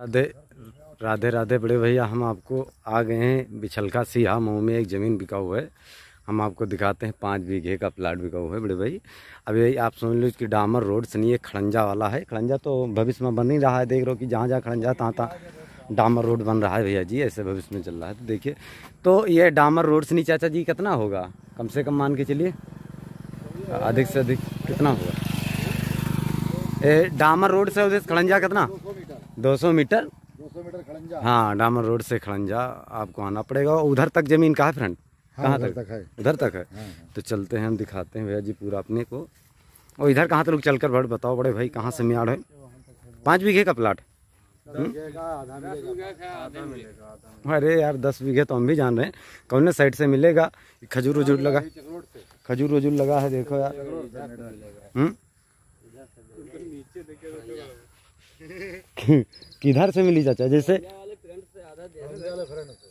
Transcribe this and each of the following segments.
राधे राधे राधे बड़े भैया हम आपको आ गए हैं बिछलका सीहा मऊ में एक ज़मीन बिका हुआ है हम आपको दिखाते हैं पाँच बीघे का प्लाट बिका हुआ है बड़े भाई अभी आप समझ लो कि डामर रोड से नहीं ये खड़ंजा वाला है खड़ंजा तो भविष्य में बन ही रहा है देख रहे हो कि जहाँ जहाँ खड़ंजा तहाँ तहाँ डामर रोड बन रहा है भैया जी ऐसे भविष्य में चल रहा है तो देखिए तो ये डामर रोड से नहीं चाचा जी कितना होगा कम से कम मान के चलिए अधिक से अधिक कितना होगा डामर रोड से उधर खड़ंजा कितना 200 मीटर 200 मीटर खड़ंजा हाँ डामर रोड से खड़ंजा आपको आना पड़ेगा उधर तक जमीन कहाँ फ्रेंड हाँ, कहाँ तक? है उधर तक है हाँ, हाँ। तो चलते हैं हम दिखाते हैं भैया जी पूरा अपने को और इधर कहाँ तक लोग चलकर कर बताओ बड़े भाई कहाँ से मियाड़ है पाँच बीघे का प्लाट हम्म? अरे यार दस बीघे तो हम भी जान रहे हैं कौन साइड से मिलेगा खजूर वजूर लगा खजूर वजूर लगा है देखो यार किधर से मिली चाचा जैसे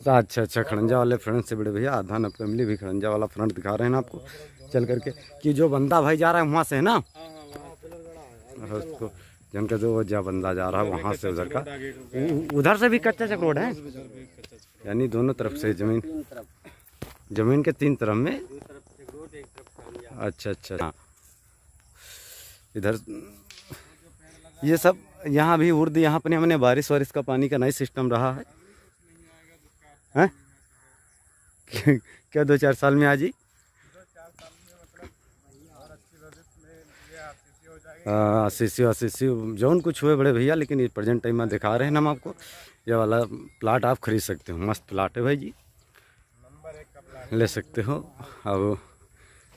अच्छा अच्छा खड़ंजा वाले फ्रेंड से बड़े भैया आधा ना फैमिली भी खड़ंजा वाला फ्रेंड दिखा रहे हैं ना आपको चल करके कि जो बंदा भाई जा रहा है वहाँ से है ना उसको जिनका जो जहाँ बंदा जा रहा है वहाँ से उधर का उधर से भी कच्चा चक रोड है यानी दोनों तरफ से जमीन जमीन के तीन तरफ में अच्छा अच्छा इधर ये सब यहाँ भी उर्द यहाँ पर हमने बारिश वारिश का पानी का नहीं सिस्टम रहा है क्या दो चार साल में आजी हाँ, आशीष्यू आशीसी जौन कुछ हुए बड़े भैया लेकिन ये प्रेजेंट टाइम में दिखा रहे हैं हम आपको ये वाला प्लाट आप खरीद सकते हो मस्त प्लाट है भाई जी ले सकते हो अब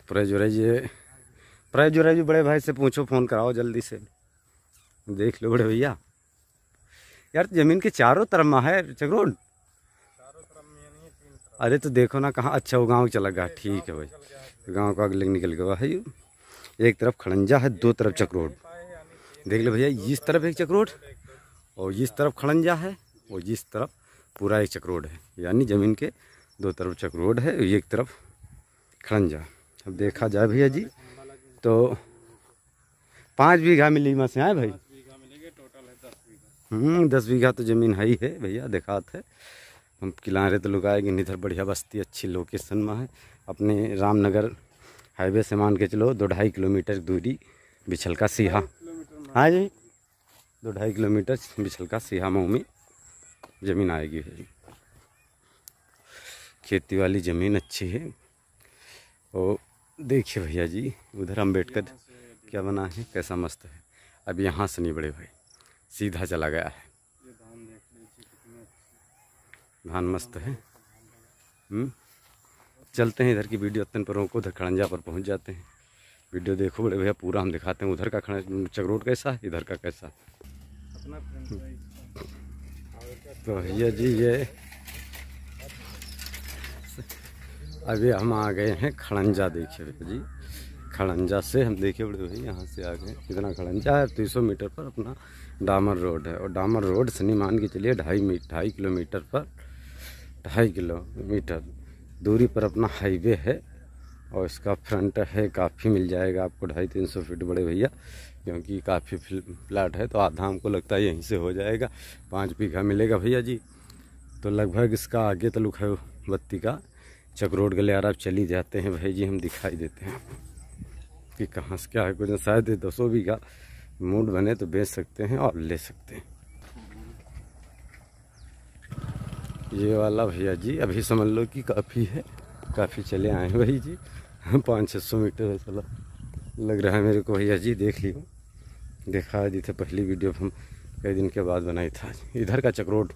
प्राइज वाइज प्राइज वाइज बड़े भाई से पूछो फ़ोन कराओ जल्दी से देख लो बड़े भैया यार ज़मीन के चारों तरफ में है चक्रोड अरे तो देखो ना कहाँ अच्छा वो गाँव चला गया ठीक है भाई गाँव का अगले निकल गया है एक तरफ खड़ंजा है दो तरफ चक्रोड देख लो भैया इस तरफ एक चक्रोड और इस तरफ खड़ंजा है और इस तरफ पूरा एक चक्रोड है यानी ज़मीन के दो तरफ चक्रोड है एक तरफ खड़ंजा अब देखा जाए भैया जी तो पाँच बीघा मिली मैं से आए भाई हम्म, दस बीघा तो ज़मीन है ही है भैया दिखाते हम किलारे तो लुगाएगी इधर बढ़िया बस्ती अच्छी लोकेशन में है अपने रामनगर हाईवे से मान के चलो दो ढाई किलोमीटर दूरी बिछलका सीहा हाँ जी दो ढाई किलोमीटर बिछलका सीहा मऊ में ज़मीन आएगी है खेती वाली ज़मीन अच्छी है ओ देखिए भैया जी उधर अम्बेडकर क्या बना है कैसा मस्त है अब यहाँ से नहीं बड़े भाई सीधा चला गया है अच्छा। धान मस्त है हम्म। चलते हैं इधर की वीडियो अत्यन पर रोको उधर खड़ंजा पर पहुंच जाते हैं वीडियो देखो बड़े भैया पूरा हम दिखाते हैं उधर का खड़ा चकरोट कैसा इधर का कैसा तो भैया जी ये अभी हम आ गए हैं खड़ंजा देखिए भैया जी खड़ंजा से हम देखे बड़े भाई यहाँ से आ गए इतना खड़ंजा है तीन तो सौ मीटर पर अपना डामर रोड है और डामर रोड से नहीं मान के चलिए ढाई मी ढाई किलोमीटर पर ढाई किलोमीटर दूरी पर अपना हाईवे है और इसका फ्रंट है काफ़ी मिल जाएगा आपको ढाई तीन सौ फीट बड़े भैया क्योंकि काफ़ी प्लाट है तो आधा हमको लगता है यहीं से हो जाएगा पाँच बीघा मिलेगा भैया जी तो लगभग इसका आगे तलुक है बत्ती का चकरोड गलियारा चली जाते हैं भाई जी हम दिखाई देते हैं कि कहाँ से क्या है कुछ शायद दसों बीघा मूड बने तो बेच सकते हैं और ले सकते हैं ये वाला भैया जी अभी समझ लो कि काफ़ी है काफ़ी चले आए हैं भाई जी हाँ, पाँच छः सौ मीटर है चलो लग रहा है मेरे को भैया जी देख लियो देखा दी थे पहली वीडियो हम कई दिन के बाद बनाई था इधर का चक्रोड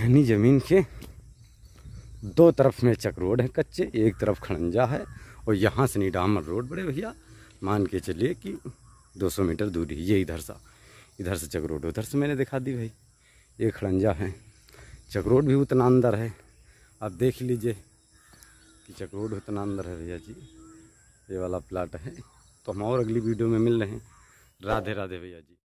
यानी ज़मीन के दो तरफ में चक्रोड है कच्चे एक तरफ खड़ंजा है और यहाँ से निडामर रोड बड़े भैया मान के चलिए कि 200 मीटर दूरी ये इधर सा इधर से चक रोड उधर से मैंने दिखा दी भाई ये खड़ंजा है चक रोड भी उतना अंदर है आप देख लीजिए कि चक रोड उतना अंदर है भैया जी ये वाला प्लाट है तो हम और अगली वीडियो में मिल रहे हैं राधे राधे भैया जी